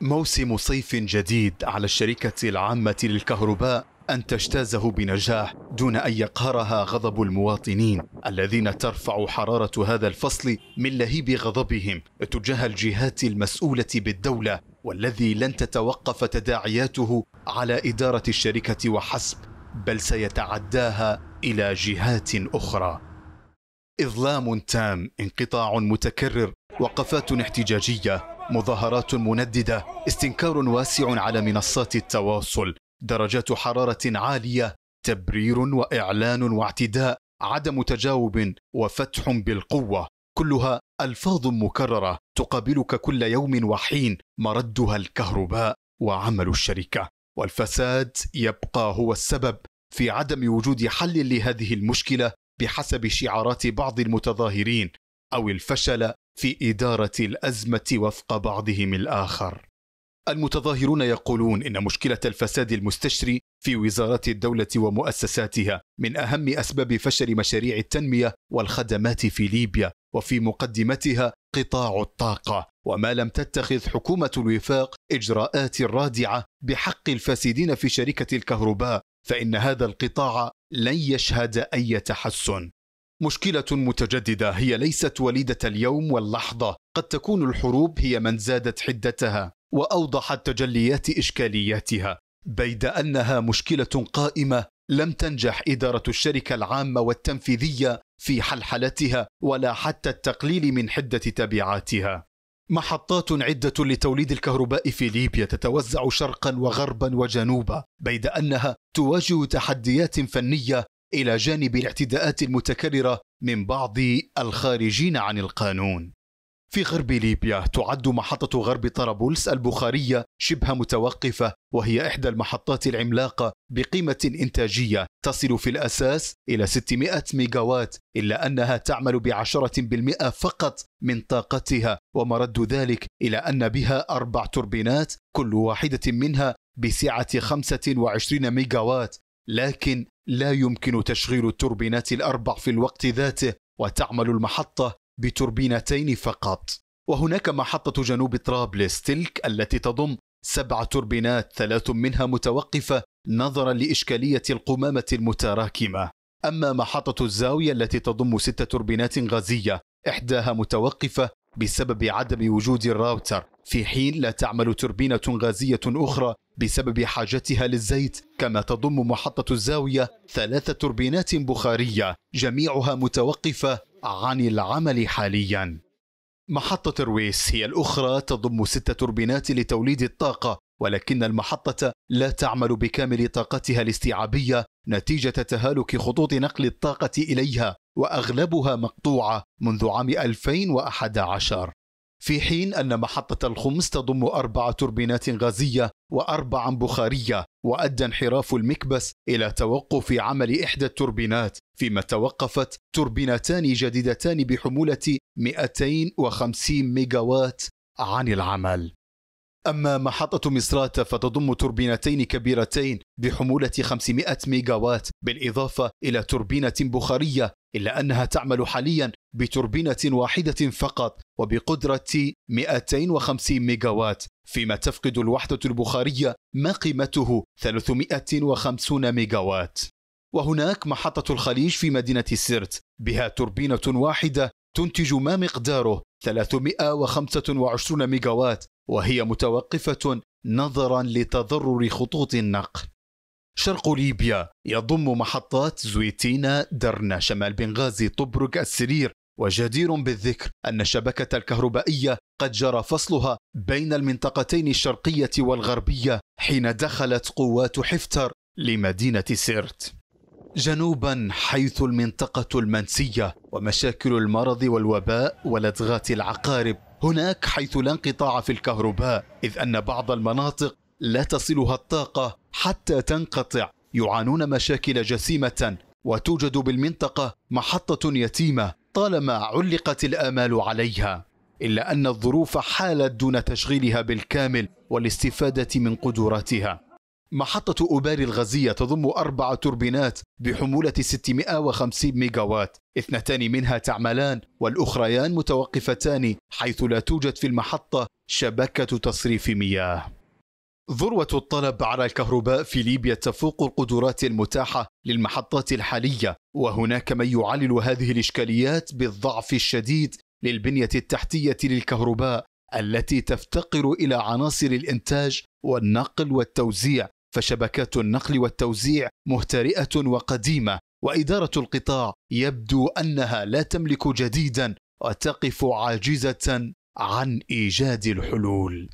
موسم صيف جديد على الشركة العامة للكهرباء أن تجتازه بنجاح دون أن يقهرها غضب المواطنين الذين ترفع حرارة هذا الفصل من لهيب غضبهم تجاه الجهات المسؤولة بالدولة والذي لن تتوقف تداعياته على إدارة الشركة وحسب بل سيتعداها إلى جهات أخرى إظلام تام انقطاع متكرر وقفات احتجاجية مظاهرات منددة استنكار واسع على منصات التواصل درجات حرارة عالية تبرير وإعلان واعتداء عدم تجاوب وفتح بالقوة كلها ألفاظ مكررة تقابلك كل يوم وحين مردها الكهرباء وعمل الشركة والفساد يبقى هو السبب في عدم وجود حل لهذه المشكلة بحسب شعارات بعض المتظاهرين او الفشل في اداره الازمه وفق بعضهم الاخر المتظاهرون يقولون ان مشكله الفساد المستشري في وزارات الدوله ومؤسساتها من اهم اسباب فشل مشاريع التنميه والخدمات في ليبيا وفي مقدمتها قطاع الطاقه وما لم تتخذ حكومه الوفاق اجراءات رادعه بحق الفاسدين في شركه الكهرباء فان هذا القطاع لن يشهد اي تحسن مشكلة متجددة هي ليست وليدة اليوم واللحظة، قد تكون الحروب هي من زادت حدتها وأوضحت تجليات إشكالياتها، بيد أنها مشكلة قائمة لم تنجح إدارة الشركة العامة والتنفيذية في حلحلتها ولا حتى التقليل من حدة تبعاتها. محطات عدة لتوليد الكهرباء في ليبيا تتوزع شرقا وغربا وجنوبا، بيد أنها تواجه تحديات فنية الى جانب الاعتداءات المتكرره من بعض الخارجين عن القانون في غرب ليبيا تعد محطة غرب طرابلس البخارية شبه متوقفة وهي إحدى المحطات العملاقة بقيمة إنتاجية تصل في الأساس إلى 600 ميجاوات إلا أنها تعمل بعشرة بالمئة فقط من طاقتها ومرد ذلك إلى أن بها أربع توربينات كل واحدة منها بسعة 25 ميجاوات لكن لا يمكن تشغيل التوربينات الاربع في الوقت ذاته وتعمل المحطه بتوربينتين فقط وهناك محطه جنوب طرابلس تلك التي تضم سبع توربينات ثلاث منها متوقفه نظرا لاشكاليه القمامه المتراكمه اما محطه الزاويه التي تضم ست توربينات غازيه احداها متوقفه بسبب عدم وجود الراوتر في حين لا تعمل توربينة غازية أخرى بسبب حاجتها للزيت كما تضم محطة الزاوية ثلاث توربينات بخارية جميعها متوقفة عن العمل حاليا محطة رويس هي الأخرى تضم ست توربينات لتوليد الطاقة ولكن المحطة لا تعمل بكامل طاقتها الاستيعابية نتيجة تهالك خطوط نقل الطاقة إليها وأغلبها مقطوعة منذ عام 2011 في حين أن محطة الخمس تضم أربع توربينات غازية وأربعا بخارية وأدى انحراف المكبس إلى توقف عمل إحدى التوربينات فيما توقفت توربينتان جديدتان بحمولة 250 ميجاوات عن العمل أما محطة مصراتة فتضم توربينتين كبيرتين بحمولة 500 ميجاوات بالإضافة إلى توربينة بخارية إلا أنها تعمل حاليا بتوربينة واحدة فقط وبقدرة 250 ميجاوات فيما تفقد الوحدة البخارية ما قيمته 350 ميجاوات وهناك محطة الخليج في مدينة سرت بها توربينة واحدة تنتج ما مقداره 325 ميجاوات وهي متوقفة نظرا لتضرر خطوط النقل. شرق ليبيا يضم محطات زويتينا، درنا، شمال بنغازي، طبرق، السرير، وجدير بالذكر أن الشبكة الكهربائية قد جرى فصلها بين المنطقتين الشرقية والغربية حين دخلت قوات حفتر لمدينة سرت. جنوبا حيث المنطقة المنسية ومشاكل المرض والوباء ولدغات العقارب هناك حيث لا انقطاع في الكهرباء إذ أن بعض المناطق لا تصلها الطاقة حتى تنقطع يعانون مشاكل جسيمة وتوجد بالمنطقة محطة يتيمة طالما علقت الآمال عليها إلا أن الظروف حالت دون تشغيلها بالكامل والاستفادة من قدراتها محطة أوباري الغازية تضم أربع توربينات بحمولة 650 ميجاوات اثنتان منها تعملان والأخريان متوقفتان حيث لا توجد في المحطة شبكة تصريف مياه ذروة الطلب على الكهرباء في ليبيا تفوق القدرات المتاحة للمحطات الحالية وهناك من يعلل هذه الإشكاليات بالضعف الشديد للبنية التحتية للكهرباء التي تفتقر إلى عناصر الإنتاج والنقل والتوزيع فشبكات النقل والتوزيع مهترئه وقديمه واداره القطاع يبدو انها لا تملك جديدا وتقف عاجزه عن ايجاد الحلول